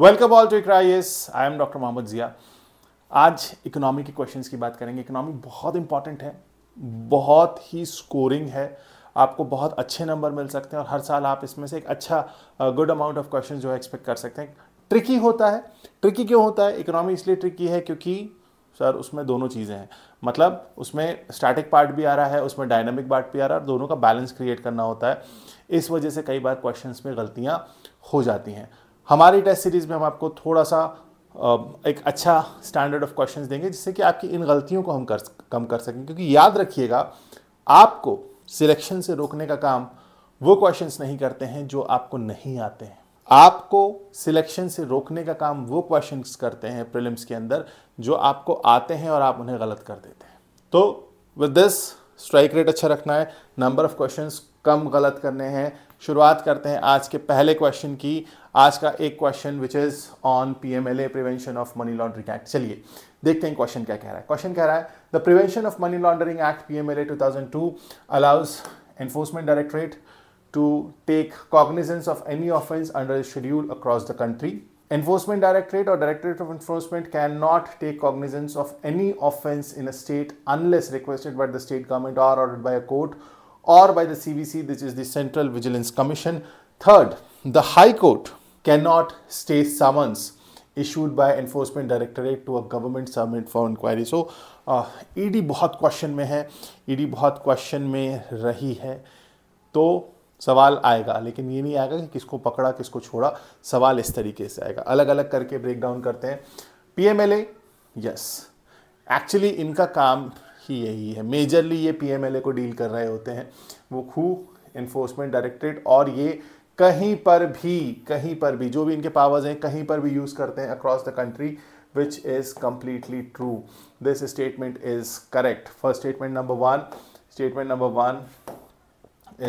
Welcome all to इक्राइस I am doctor Mohammad Zia आज economy के क्वेश्चंस की बात करेंगे इकोनॉमी बहुत इंपॉर्टेंट है बहुत ही स्कोरिंग है आपको बहुत अच्छे नंबर मिल सकते हैं और हर साल आप इसमें से एक अच्छा गुड अमाउंट ऑफ क्वेश्चन जो है एक्सपेक्ट कर सकते हैं ट्रिकी होता है ट्रिकी क्यों होता है इकोनॉमी इसलिए ट्रिकी है क्योंकि सर उसमें दोनों चीज़ें हैं मतलब उसमें स्टैटिक पार्ट भी आ रहा है उसमें डायनामिक पार्ट भी आ रहा है और दोनों का बैलेंस क्रिएट करना होता है इस वजह से कई बार क्वेश्चंस में गलतियाँ हो जाती हैं हमारी टेस्ट सीरीज़ में हम आपको थोड़ा सा एक अच्छा स्टैंडर्ड ऑफ क्वेश्चंस देंगे जिससे कि आपकी इन गलतियों को हम कर कम कर सकें क्योंकि याद रखिएगा आपको सिलेक्शन से रोकने का काम वो क्वेश्चंस नहीं करते हैं जो आपको नहीं आते हैं आपको सिलेक्शन से रोकने का काम वो क्वेश्चंस करते हैं प्रिलिम्स के अंदर जो आपको आते हैं और आप उन्हें गलत कर देते हैं तो विद दिस स्ट्राइक रेट अच्छा रखना है नंबर ऑफ क्वेश्चंस कम गलत करने हैं शुरुआत करते हैं आज के पहले क्वेश्चन की आज का एक question which is on P M L A prevention of money laundering act चलिए देखते हैं क्वेश्चन क्या कह रहा है क्वेश्चन कह रहा है the prevention of money laundering act P M L A two thousand two allows enforcement directorate to take cognizance of any offence under the schedule across the country enforcement directorate और directorate of enforcement can not take cognizance of any offence in a state unless requested by the state government or ordered by a court or by the CVC, which is the Central Vigilance Commission. Third, the High Court cannot stay summons issued by Enforcement Directorate to a government submit for inquiry. So, uh, ED बहुत question में है ED बहुत question में रही है तो सवाल आएगा लेकिन ये नहीं आएगा कि किसको पकड़ा किसको छोड़ा सवाल इस तरीके से आएगा अलग अलग करके ब्रेक डाउन करते हैं पीएमएलए यस एक्चुअली इनका काम ही यही है मेजरली ये पी को डील कर रहे होते हैं वो खू इन्फोर्समेंट डायरेक्टरेट और ये कहीं पर भी कहीं पर भी जो भी इनके पावर्स हैं कहीं पर भी यूज़ करते हैं across the country which is completely true this statement is correct first statement number one statement number one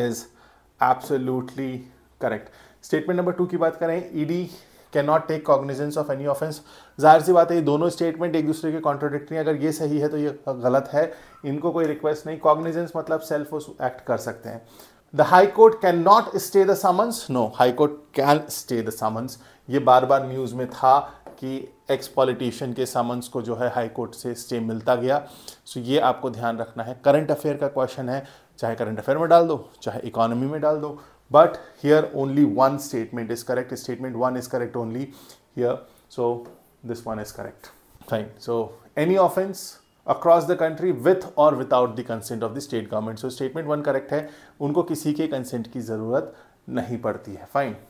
is absolutely correct statement number two की बात करें ED e can not take cognizance of any offence जाहिर सी बात है ये दोनों statement एक दूसरे के कॉन्ट्रोडिक्टी अगर ये सही है तो ये गलत है इनको कोई रिक्वेस्ट नहीं कॉग्निजेंस मतलब सेल्फ एक्ट कर सकते हैं the high court can not stay the summons no high court can stay the summons ये बार बार न्यूज़ में था कि एक्स पॉलिटिशियन के समन्स को जो है हाई कोर्ट से स्टे मिलता गया सो so ये आपको ध्यान रखना है करंट अफेयर का क्वेश्चन है चाहे करंट अफेयर में डाल दो चाहे इकोनॉमी में डाल दो but here only one statement is correct statement one is correct only here so this one is correct fine so any offense across the country with or without the consent of the state government so statement one correct hai unko kisi ke consent ki zarurat nahi padti hai fine